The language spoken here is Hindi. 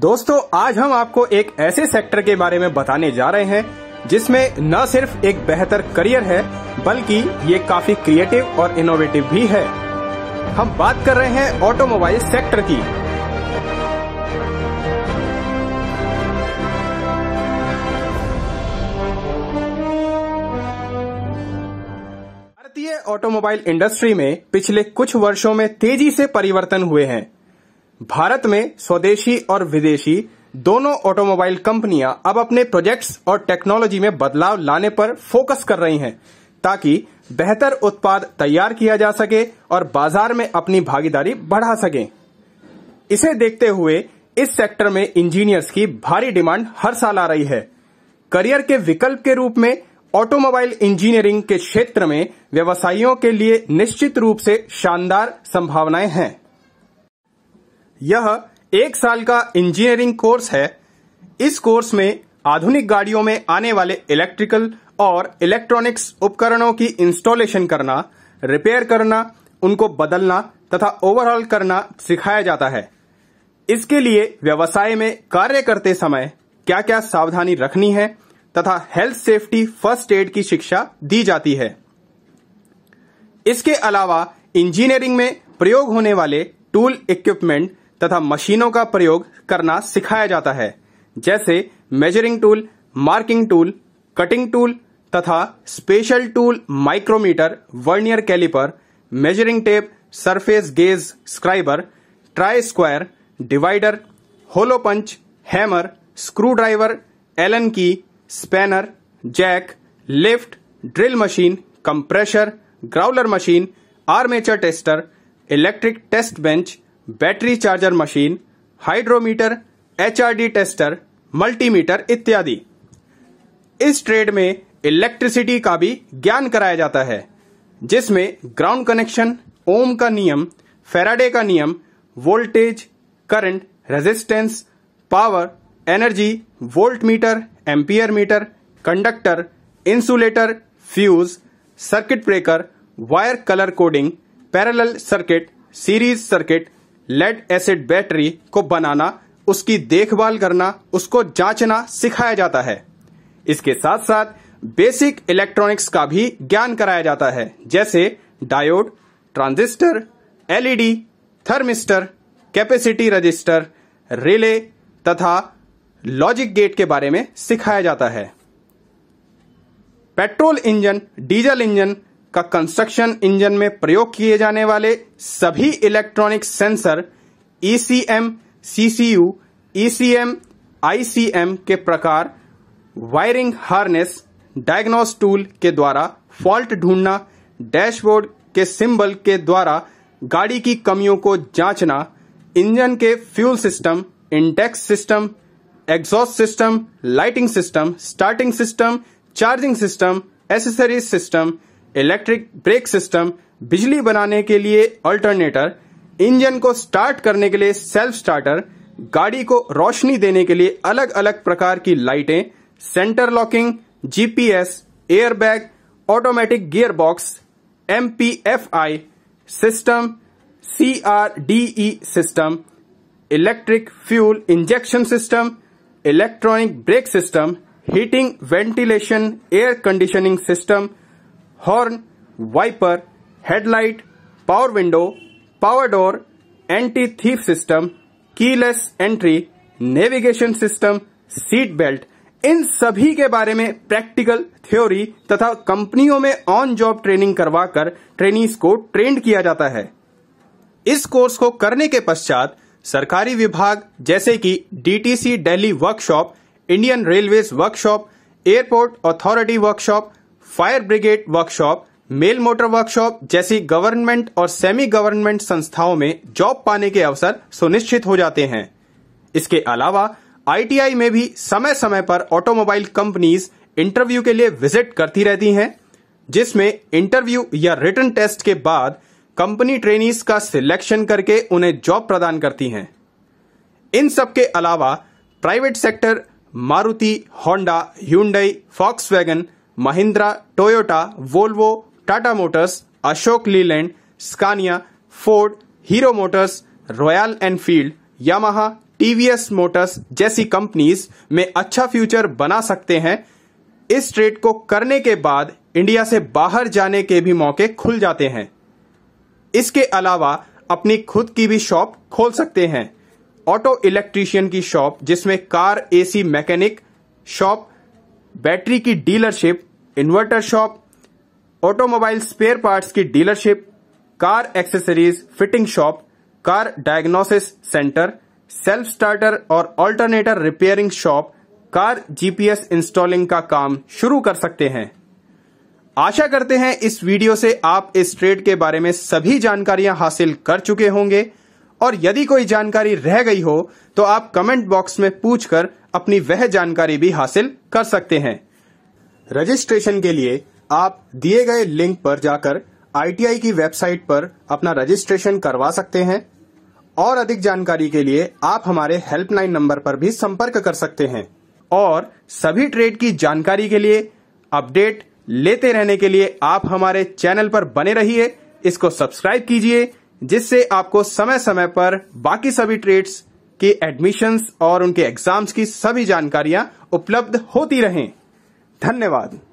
दोस्तों आज हम आपको एक ऐसे सेक्टर के बारे में बताने जा रहे हैं जिसमें न सिर्फ एक बेहतर करियर है बल्कि ये काफी क्रिएटिव और इनोवेटिव भी है हम बात कर रहे हैं ऑटोमोबाइल सेक्टर की भारतीय ऑटोमोबाइल इंडस्ट्री में पिछले कुछ वर्षों में तेजी से परिवर्तन हुए हैं भारत में स्वदेशी और विदेशी दोनों ऑटोमोबाइल कंपनियां अब अपने प्रोजेक्ट्स और टेक्नोलॉजी में बदलाव लाने पर फोकस कर रही हैं ताकि बेहतर उत्पाद तैयार किया जा सके और बाजार में अपनी भागीदारी बढ़ा सके इसे देखते हुए इस सेक्टर में इंजीनियर्स की भारी डिमांड हर साल आ रही है करियर के विकल्प के रूप में ऑटोमोबाइल इंजीनियरिंग के क्षेत्र में व्यवसायियों के लिए निश्चित रूप से शानदार संभावनाएं हैं यह एक साल का इंजीनियरिंग कोर्स है इस कोर्स में आधुनिक गाड़ियों में आने वाले इलेक्ट्रिकल और इलेक्ट्रॉनिक्स उपकरणों की इंस्टॉलेशन करना रिपेयर करना उनको बदलना तथा ओवरऑल करना सिखाया जाता है इसके लिए व्यवसाय में कार्य करते समय क्या क्या सावधानी रखनी है तथा हेल्थ सेफ्टी फर्स्ट एड की शिक्षा दी जाती है इसके अलावा इंजीनियरिंग में प्रयोग होने वाले टूल इक्विपमेंट तथा मशीनों का प्रयोग करना सिखाया जाता है जैसे measuring tool marking tool cutting tool तथा special tool micrometer vernier caliper measuring tape surface gauge scriber try square divider hollow punch hammer screw driver Allen key spanner jack lift drill machine compressor growler machine armature tester electric test bench battery charger machine hydrometer HRD tester multimeter इत्यादि इस ट्रेड में इलेक्ट्रिसिटी का भी ज्ञान कराया जाता है जिसमें ग्राउंड कनेक्शन ओम का नियम फेराडे का नियम voltage current resistance power energy volt meter ampere meter conductor insulator fuse circuit breaker wire colour coding parallel circuit series circuit lead acid battery को बनाना उसकी देखभाल करना उसको जांचना सिखाया जाता है इसके साथ साथ बेसिक इलेक्ट्रॉनिक्स का भी ज्ञान कराया जाता है जैसे diode transistor LED thermistor capacity register relay तथा लॉजिक गेट के बारे में सिखाया जाता है पेट्रोल इंजन डीजल इंजन का कंस्ट्रक्शन इंजन में प्रयोग किए जाने वाले सभी electronic sensor ECM CCU ECM ICM के प्रकार वायरिंग हार्नेस डायग्नोस टूल के द्वारा फॉल्ट ढूंढना डैशबोर्ड के सिंबल के द्वारा गाड़ी की कमियों को जांचना इंजन के fuel system index system exhaust system lighting system starting system charging system accessories system electric brake system बिजली बनाने के लिए अल्टरनेटर इंजन को स्टार्ट करने के लिए सेल्फ स्टार्टर गाड़ी को रोशनी देने के लिए अलग अलग प्रकार की लाइटें centre locking GPS airbag automatic gear box MPFI system CRDE system electric fuel injection system electronic brake system heating ventilation air conditioning system horn wiper headlight power window power door anti theft system keyless entry navigation system seat belt इन सभी के बारे में प्रैक्टिकल थ्योरी तथा कंपनियों में ऑन जॉब ट्रेनिंग करवाकर ट्रेनीज को ट्रेंड किया जाता है इस कोर्स को करने के पश्चात सरकारी विभाग जैसे कि DTC Delhi workshop Indian railways workshop airport authority workshop fire brigade workshop mail motor workshop जैसी गवर्नमेंट और सेमी गवर्नमेंट संस्थाओं में जॉब पाने के अवसर सुनिश्चित हो जाते हैं इसके अलावा आईटीआई में भी समय समय पर ऑटोमोबाइल कंपनीज इंटरव्यू के लिए विजिट करती रहती हैं जिसमें इंटरव्यू या रिटर्न टेस्ट के बाद कंपनी ट्रेनीज का सिलेक्शन करके उन्हें जॉब प्रदान करती हैं इन सब के अलावा private sector Maruti Honda Hyundai wagon Mahindra Toyota Volvo Tata motors Ashok Leyland Scania Ford Hero motors Royal Enfield Yamaha TVS motors जैसी कंपनीज में अच्छा फ्यूचर बना सकते हैं इस ट्रेड को करने के बाद इंडिया से बाहर जाने के भी मौके खुल जाते हैं इसके अलावा अपनी खुद की भी शॉप खोल सकते हैं ऑटो इलेक्ट्रीशियन की शॉप जिसमें car AC mechanic shop battery की dealership inverter shop automobile spare parts की dealership car accessories fitting shop car diagnosis centre self starter और alternator repairing shop car GPS installing का काम शुरू कर सकते हैं आशा करते हैं इस वीडियो से आप इस ट्रेड के बारे में सभी जानकारियां हासिल कर चुके होंगे और यदि कोई जानकारी रह गई हो तो आप कमेंट बॉक्स में पूछकर अपनी वह जानकारी भी हासिल कर सकते हैं रजिस्ट्रेशन के लिए आप दिए गए लिंक पर जाकर आईटीआई की वेबसाइट पर अपना रजिस्ट्रेशन करवा सकते हैं और अधिक जानकारी के लिए आप हमारे हेल्पलाइन नंबर पर भी संपर्क कर सकते हैं और सभी ट्रेड की जानकारी के लिए अपडेट लेते रहने के लिए आप हमारे चैनल पर बने रहिए इसको सब्सक्राइब कीजिए जिससे आपको समय समय पर बाकी सभी ट्रेड्स की एडमिशन्स और उनके एग्जाम्स की सभी जानकारियां उपलब्ध होती रहें धन्यवाद